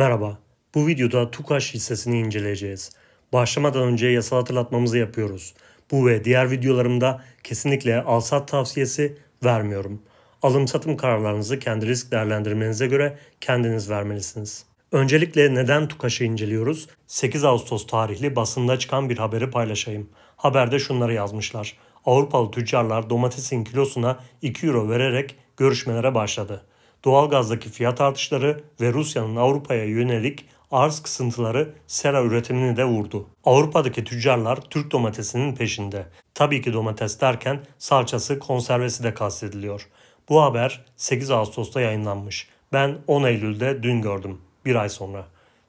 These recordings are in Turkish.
Merhaba, bu videoda TUKAŞ hissesini inceleyeceğiz. Başlamadan önce yasal hatırlatmamızı yapıyoruz. Bu ve diğer videolarımda kesinlikle alsat tavsiyesi vermiyorum. Alım satım kararlarınızı kendi risk değerlendirmenize göre kendiniz vermelisiniz. Öncelikle neden TUKAŞ'ı inceliyoruz? 8 Ağustos tarihli basında çıkan bir haberi paylaşayım. Haberde şunları yazmışlar. Avrupalı tüccarlar domatesin kilosuna 2 euro vererek görüşmelere başladı doğalgazdaki fiyat artışları ve Rusya'nın Avrupa'ya yönelik arz kısıntıları sera üretimini de vurdu. Avrupa'daki tüccarlar Türk domatesinin peşinde. Tabii ki domates derken salçası, konservesi de kastediliyor. Bu haber 8 Ağustos'ta yayınlanmış. Ben 10 Eylül'de dün gördüm. Bir ay sonra.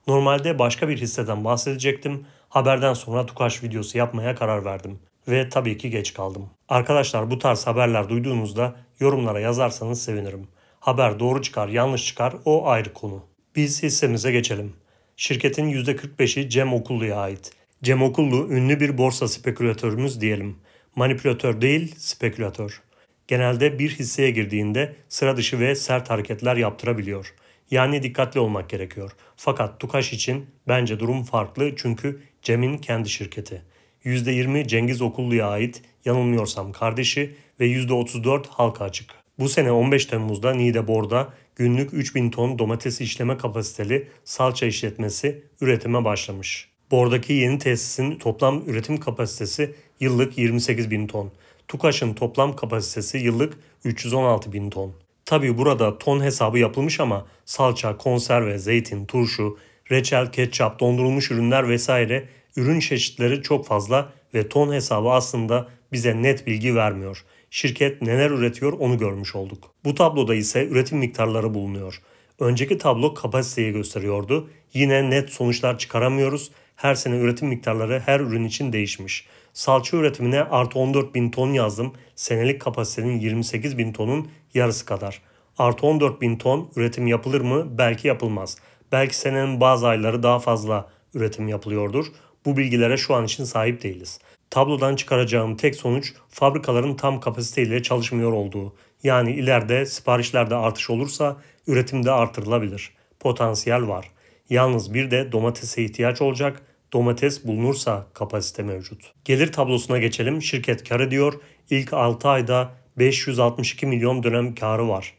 Normalde başka bir hisseden bahsedecektim. Haberden sonra Tukaş videosu yapmaya karar verdim. Ve tabii ki geç kaldım. Arkadaşlar bu tarz haberler duyduğunuzda yorumlara yazarsanız sevinirim. Haber doğru çıkar, yanlış çıkar o ayrı konu. Biz hissemize geçelim. Şirketin %45'i Cem Okullu'ya ait. Cem Okullu ünlü bir borsa spekülatörümüz diyelim. Manipülatör değil, spekülatör. Genelde bir hisseye girdiğinde sıra dışı ve sert hareketler yaptırabiliyor. Yani dikkatli olmak gerekiyor. Fakat Tukaş için bence durum farklı çünkü Cem'in kendi şirketi. %20 Cengiz Okullu'ya ait yanılmıyorsam kardeşi ve %34 halka açık. Bu sene 15 Temmuz'da Niğdebor'da günlük 3000 ton domates işleme kapasiteli salça işletmesi üretime başlamış. Bor'daki yeni tesisin toplam üretim kapasitesi yıllık 28 bin ton. Tukaş'ın toplam kapasitesi yıllık 316 bin ton. Tabi burada ton hesabı yapılmış ama salça, konserve, zeytin, turşu, reçel, ketçap, dondurulmuş ürünler vesaire ürün çeşitleri çok fazla ve ton hesabı aslında bize net bilgi vermiyor şirket neler üretiyor onu görmüş olduk. Bu tabloda ise üretim miktarları bulunuyor. Önceki tablo kapasiteyi gösteriyordu. Yine net sonuçlar çıkaramıyoruz. Her sene üretim miktarları her ürün için değişmiş. Salça üretimine artı 14 bin ton yazdım. Senelik kapasitenin 28 bin tonun yarısı kadar. Artı 14 bin ton üretim yapılır mı? Belki yapılmaz. Belki senenin bazı ayları daha fazla üretim yapılıyordur. Bu bilgilere şu an için sahip değiliz. Tablodan çıkaracağım tek sonuç fabrikaların tam kapasiteyle çalışmıyor olduğu. Yani ileride siparişlerde artış olursa üretimde artırılabilir. Potansiyel var. Yalnız bir de domatese ihtiyaç olacak. Domates bulunursa kapasite mevcut. Gelir tablosuna geçelim. Şirket karı diyor. İlk 6 ayda 562 milyon dönem karı var.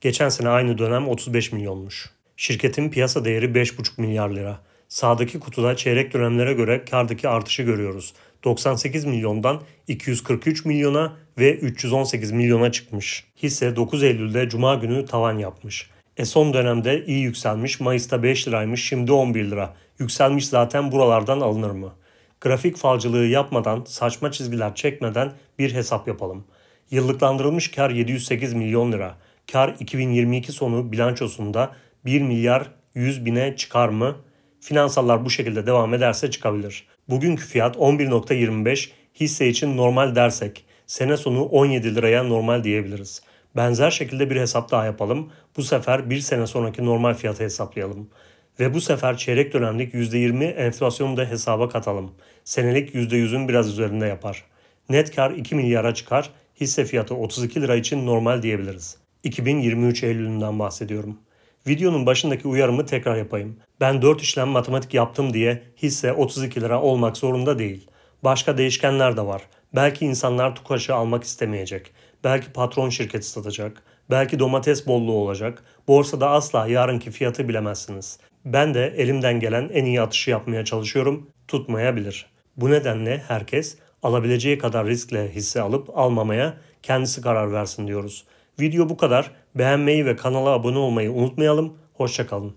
Geçen sene aynı dönem 35 milyonmuş. Şirketin piyasa değeri 5,5 milyar lira. Sağdaki kutuda çeyrek dönemlere göre kardaki artışı görüyoruz. 98 milyondan 243 milyona ve 318 milyona çıkmış. Hisse 9 Eylül'de Cuma günü tavan yapmış. E son dönemde iyi yükselmiş. Mayıs'ta 5 liraymış şimdi 11 lira. Yükselmiş zaten buralardan alınır mı? Grafik falcılığı yapmadan, saçma çizgiler çekmeden bir hesap yapalım. Yıllıklandırılmış kar 708 milyon lira. Kar 2022 sonu bilançosunda 1 milyar 100 bine çıkar mı? Finansallar bu şekilde devam ederse çıkabilir. Bugünkü fiyat 11.25 hisse için normal dersek sene sonu 17 liraya normal diyebiliriz. Benzer şekilde bir hesap daha yapalım. Bu sefer bir sene sonraki normal fiyatı hesaplayalım. Ve bu sefer çeyrek dönemlik %20 enflasyonu da hesaba katalım. Senelik %100'ün biraz üzerinde yapar. Net kar 2 milyara çıkar, hisse fiyatı 32 lira için normal diyebiliriz. 2023 Eylül'ünden bahsediyorum. Videonun başındaki uyarımı tekrar yapayım. Ben 4 işlem matematik yaptım diye hisse 32 lira olmak zorunda değil. Başka değişkenler de var. Belki insanlar Tukaş'ı almak istemeyecek. Belki patron şirketi satacak. Belki domates bolluğu olacak. Borsada asla yarınki fiyatı bilemezsiniz. Ben de elimden gelen en iyi atışı yapmaya çalışıyorum. Tutmayabilir. Bu nedenle herkes alabileceği kadar riskle hisse alıp almamaya kendisi karar versin diyoruz. Video bu kadar. Beğenmeyi ve kanala abone olmayı unutmayalım. Hoşçakalın.